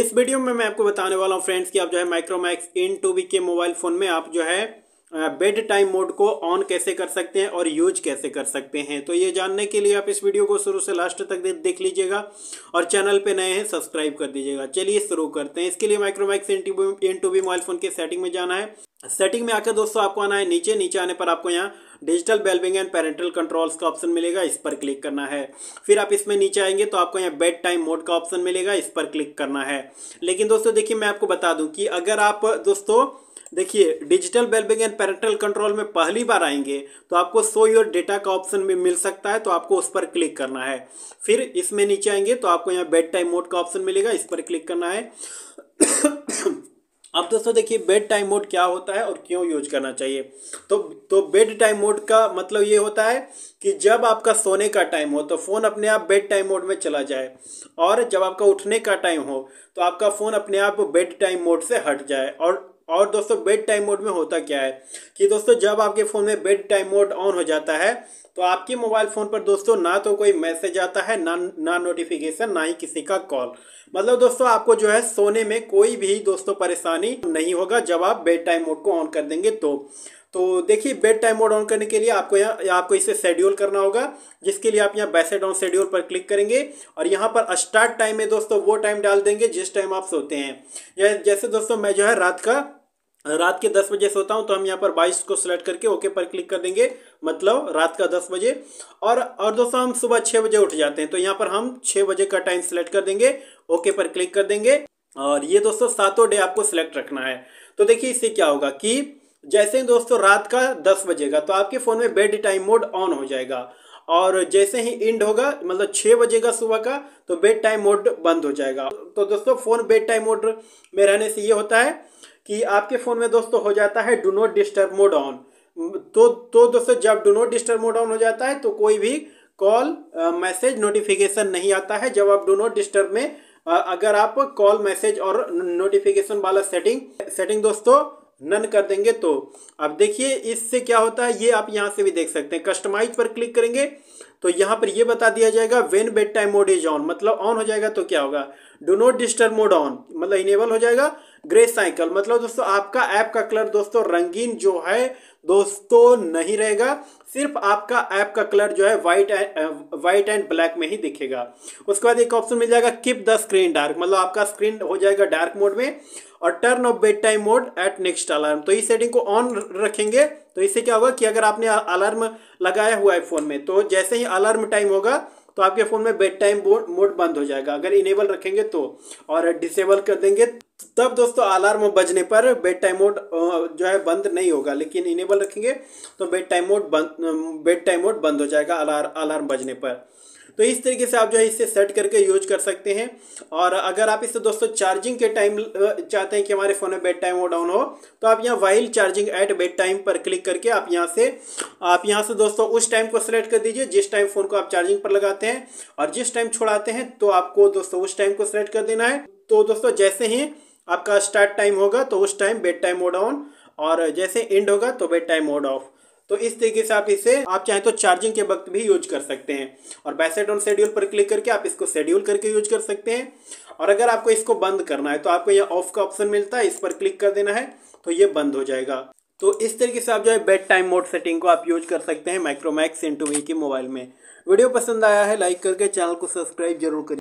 इस वीडियो में मैं आपको बताने वाला हूँ फ्रेंड्स कि आप जो है माइक्रोमैक्स इन टू के मोबाइल फ़ोन में आप जो है बेड टाइम मोड को ऑन कैसे कर सकते हैं और यूज कैसे कर सकते हैं तो ये जानने के लिए आप इस वीडियो को शुरू से लास्ट तक देख लीजिएगा और चैनल पे नए हैं सब्सक्राइब कर दीजिएगा चलिए शुरू करते हैं इसके लिए Micromax in two mobile phone के सेटिंग में जाना है सेटिंग में आकर दोस्तों आपको आना है नीचे नीचे आने पर आपको यहाँ digital wellbeing and parental controls का ऑप्शन मिलेगा इस पर क्लिक करना है फिर आप इसमें नीचे आएंगे तो आपको यहाँ बेड टाइम मोड का ऑप्शन मिलेगा इस पर क्लिक करना है लेकिन दोस्तों देखिए मैं आपको बता दूं कि अगर आप दोस्तों देखिए digital wellbeing and parental control में पहली बार आएंगे तो आपको सो योर डेटा का ऑप्शन भी मिल सकता है तो आपको उस पर क्लिक करना है फिर इसमें नीचे आएंगे तो आपको यहाँ बेड टाइम मोड का ऑप्शन मिलेगा इस पर क्लिक करना है अब दोस्तों देखिए बेड टाइम मोड क्या होता है और क्यों यूज करना चाहिए तो तो बेड टाइम मोड का मतलब ये होता है कि जब आपका सोने का टाइम हो तो फ़ोन अपने आप बेड टाइम मोड में चला जाए और जब आपका उठने का टाइम हो तो आपका फ़ोन अपने आप बेड टाइम मोड से हट जाए और और दोस्तों बेड टाइम मोड में होता क्या है कि दोस्तों जब आपके फ़ोन में बेड टाइम मोड ऑन हो जाता है तो आपके मोबाइल फ़ोन पर दोस्तों ना तो कोई मैसेज आता है ना ना नोटिफिकेशन ना ही किसी का कॉल मतलब दोस्तों आपको जो है सोने में कोई भी दोस्तों परेशानी नहीं होगा जब आप बेड टाइम मोड को ऑन कर देंगे तो तो देखिए बेड टाइम मोड ऑन करने के लिए आपको यहाँ आपको इसे शेड्यूल करना होगा जिसके लिए आप यहाँ बैसेड ऑन शेड्यूल पर क्लिक करेंगे और यहाँ पर स्टार्ट टाइम में दोस्तों वो टाइम डाल देंगे जिस टाइम आप सोते हैं जैसे दोस्तों मैं जो है रात का रात के दस बजे सोता हूँ तो हम यहाँ पर बाईस को सेलेक्ट करके ओके पर क्लिक कर देंगे मतलब रात का दस बजे और और दोस्तों हम सुबह छह बजे उठ जाते हैं तो यहाँ पर हम छह बजे का टाइम सेलेक्ट कर देंगे ओके पर क्लिक कर देंगे और ये दोस्तों सातों डे आपको सिलेक्ट रखना है तो देखिए इससे क्या होगा कि जैसे ही दोस्तों रात का दस बजेगा तो आपके फ़ोन में बेड टाइम मोड ऑन हो जाएगा और जैसे ही इंड होगा मतलब छः बजेगा सुबह का तो बेड टाइम मोड बंद हो जाएगा तो दोस्तों फ़ोन बेड टाइम मोड में रहने से ये होता है कि आपके फ़ोन में दोस्तों हो जाता है do not disturb mode on तो तो दोस्तों जब do not disturb mode on हो जाता है तो कोई भी कॉल मैसेज नोटिफिकेशन नहीं आता है जब आप डू नॉट डिस्टर्ब में आ, अगर आप कॉल मैसेज और नोटिफिकेशन वाला सेटिंग सेटिंग दोस्तों नन कर देंगे तो अब देखिए इससे क्या होता है ये आप यहाँ से भी देख सकते हैं कस्टमाइज पर क्लिक करेंगे तो यहाँ पर ये बता दिया जाएगा when bed time mode is on मतलब ऑन हो जाएगा तो क्या होगा do not disturb mode on मतलब इनेबल हो जाएगा ग्रे साइकिल मतलब दोस्तों आपका ऐप का कलर दोस्तों रंगीन जो है दोस्तों नहीं रहेगा सिर्फ आपका ऐप का कलर जो है व्हाइट व्हाइट एंड ब्लैक में ही दिखेगा उसके बाद एक ऑप्शन मिल जाएगा किप द स्क्रीन डार्क मतलब आपका स्क्रीन हो जाएगा डार्क मोड में और turn off bed time mode at next alarm तो इस सेटिंग को ऑन रखेंगे तो इससे क्या होगा कि अगर आपने अलार्म लगाया हुआ है फ़ोन में तो जैसे ही अलार्म टाइम होगा तो आपके फ़ोन में बेड टाइम मोड बंद हो जाएगा अगर इनेबल रखेंगे तो और डिसेबल कर देंगे तब दोस्तों अलार्म बजने पर बेड टाइम मोड जो है बंद नहीं होगा लेकिन इनेबल रखेंगे तो बेड टाइम मोड बंद बेड टाइम मोड बंद हो जाएगा अलार अलार्म बजने पर तो इस तरीके से आप जो है इसे सेट करके यूज कर सकते हैं और अगर आप इसे दोस्तों चार्जिंग के टाइम चाहते हैं कि हमारे फ़ोन में बेड टाइम वो डाउन हो तो आप यहाँ while charging at bed time पर क्लिक करके आप यहाँ से आप यहाँ से दोस्तों उस टाइम को सिलेक्ट कर दीजिए जिस टाइम फ़ोन को आप चार्जिंग पर लगाते हैं और जिस टाइम छोड़ाते हैं तो आपको दोस्तों उस टाइम को सेलेक्ट कर देना है तो दोस्तों जैसे ही आपका स्टार्ट टाइम होगा तो उस time bed time mode on और जैसे एंड होगा तो बेड टाइम मोड ऑफ तो इस तरीके से आप इसे आप चाहे तो चार्जिंग के वक्त भी यूज कर सकते हैं और बैसेट ऑन शेड्यूल पर क्लिक करके आप इसको शेड्यूल करके यूज कर सकते हैं और अगर आपको इसको बंद करना है तो आपको यह ऑफ का ऑप्शन मिलता है इस पर क्लिक कर देना है तो ये बंद हो जाएगा तो इस तरीके से आप जो है बेड टाइम मोड सेटिंग को आप यूज कर सकते हैं माइक्रोमैक्स इंटू वी के मोबाइल में वीडियो पसंद आया है लाइक करके चैनल को सब्सक्राइब जरूर करिए